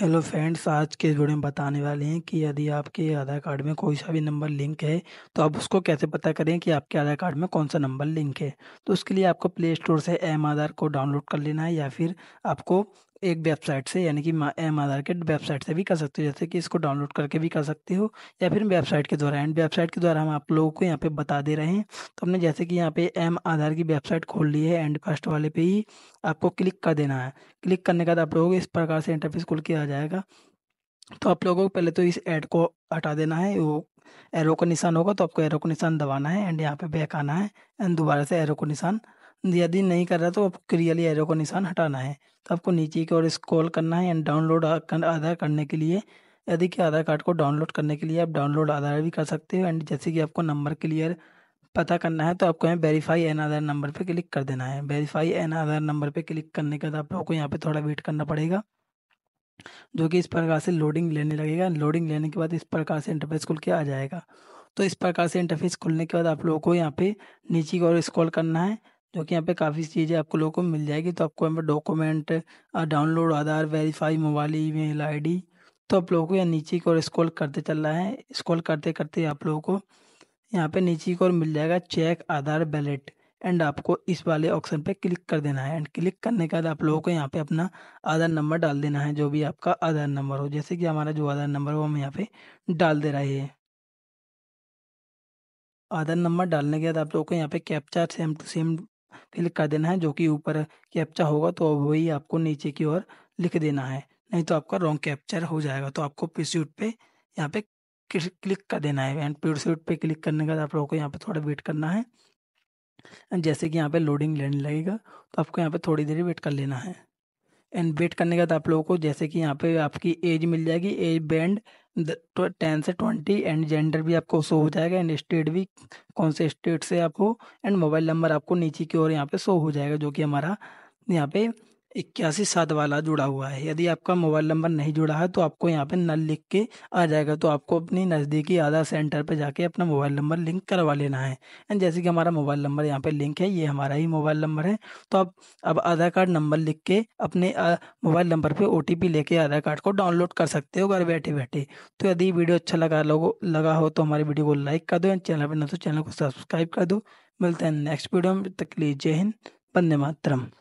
hello friends आज के video में बताने वाले हैं कि यदि आपके आधार कार्ड में कोई सा भी नंबर लिंक है तो आप उसको कैसे पता करें कि आपके आधार कार्ड में कौन सा नंबर लिंक है तो उसके लिए आपको प्ले स्टोर से एम आधार को डाउनलोड कर लेना है या फिर आपको एक वेबसाइट से यानी कि एम आधार के वेबसाइट से भी कर सकते हो जैसे कि इसको डाउनलोड करके भी कर सकते हो या फिर वेबसाइट के द्वारा एंड वेबसाइट के द्वारा हम आप लोगों को यहाँ पे बता दे रहे हैं तो हमने जैसे कि यहाँ पे एम आधार की वेबसाइट खोल ली है एंड फर्स्ट वाले पे ही आपको क्लिक कर देना है क्लिक करने के बाद आप लोगों को इस प्रकार से इंटरफेस खुल के आ जाएगा तो आप लोगों को पहले तो इस एड को हटा देना है वो एरो का निशान होगा तो आपको एरो का निशान दबाना है एंड यहाँ पे बैक आना है एंड दोबारा से एरो का निशान यदि नहीं कर रहा तो आपको क्रियली एरो का निशान हटाना है तो आपको नीचे की ओर स्क्रॉल करना है एंड डाउनलोड आधार करने के लिए यदि कि आधार कार्ड को डाउनलोड करने के लिए आप डाउनलोड आधार भी कर सकते हो एंड जैसे कि आपको नंबर क्लियर पता करना है तो आपको यहाँ वेरीफाई एन आधार नंबर पर क्लिक कर देना है वेरीफाई एन आधार नंबर पर क्लिक करने के बाद आप लोगों को यहाँ पर थोड़ा वेट करना पड़ेगा जो कि इस प्रकार से लोडिंग लेने लगेगा लोडिंग लेने के बाद इस प्रकार से इंटरफेस खुल के आ जाएगा तो इस प्रकार से इंटरफेस खुलने के बाद आप लोगों को यहाँ पे नीचे की ओर स्क्रॉल करना है जो कि यहाँ पे काफ़ी चीज़ें आपको लोगों को मिल जाएगी तो आपको यहाँ पर document download Aadhaar verify mobile email ID तो आप लोगों को यहाँ नीचे की ओर स्क्रॉल करते चल रहा है स्क्रॉल करते करते आप लोगों को यहाँ पे नीचे की ओर मिल जाएगा चेक आधार बैलेट एंड आपको इस वाले ऑप्शन पे क्लिक कर देना है एंड क्लिक करने के बाद आप लोगों को यहाँ पे अपना आधार नंबर डाल देना है जो भी आपका आधार नंबर हो जैसे कि हमारा जो आधार नंबर हो हम यहाँ पे डाल दे रहे हैं आधार नंबर डालने के बाद आप लोगों को यहाँ पे captcha same to same fill कर देना है जो कि ऊपर कैप्चा होगा तो वही आपको नीचे की ओर लिख देना है नहीं तो आपका रॉन्ग कैप्चर हो जाएगा तो आपको प्रीस्यूट पे यहाँ पे क्लिक कर देना है एंड प्रीस्यूट पे क्लिक करने के बाद आप लोगों को यहाँ पे थोड़ा वेट करना है एंड जैसे कि यहाँ पे लोडिंग लेने लगेगा तो आपको यहाँ पे थोड़ी देर वेट कर लेना है एंड वेट करने के बाद आप लोगों को जैसे कि यहाँ पे आपकी एज मिल जाएगी एज बैंड टेन से ट्वेंटी एंड जेंडर भी आपको शो हो जाएगा एंड स्टेट भी कौन से स्टेट से आप हो एंड मोबाइल नंबर आपको नीचे की ओर यहाँ पे शो हो जाएगा जो कि हमारा यहाँ पे इक्यासी सात वाला जुड़ा हुआ है यदि आपका मोबाइल नंबर नहीं जुड़ा है तो आपको यहाँ पे नल लिख के आ जाएगा तो आपको अपनी नज़दीकी आधार सेंटर पर जाके अपना मोबाइल नंबर लिंक करवा लेना है एंड जैसे कि हमारा मोबाइल नंबर यहाँ पे लिंक है ये हमारा ही मोबाइल नंबर है तो आप अब आधार कार्ड नंबर लिख के अपने मोबाइल नंबर पर ओ लेके आधार कार्ड को डाउनलोड कर सकते हो घर बैठे बैठे तो यदि वीडियो अच्छा लगा लोगो लगा हो तो हमारी वीडियो को लाइक कर दो एंड चैनल पर न तो चैनल को सब्सक्राइब कर दो मिलते हैं नेक्स्ट वीडियो में तक लिए जय हिंद वंदे मातरम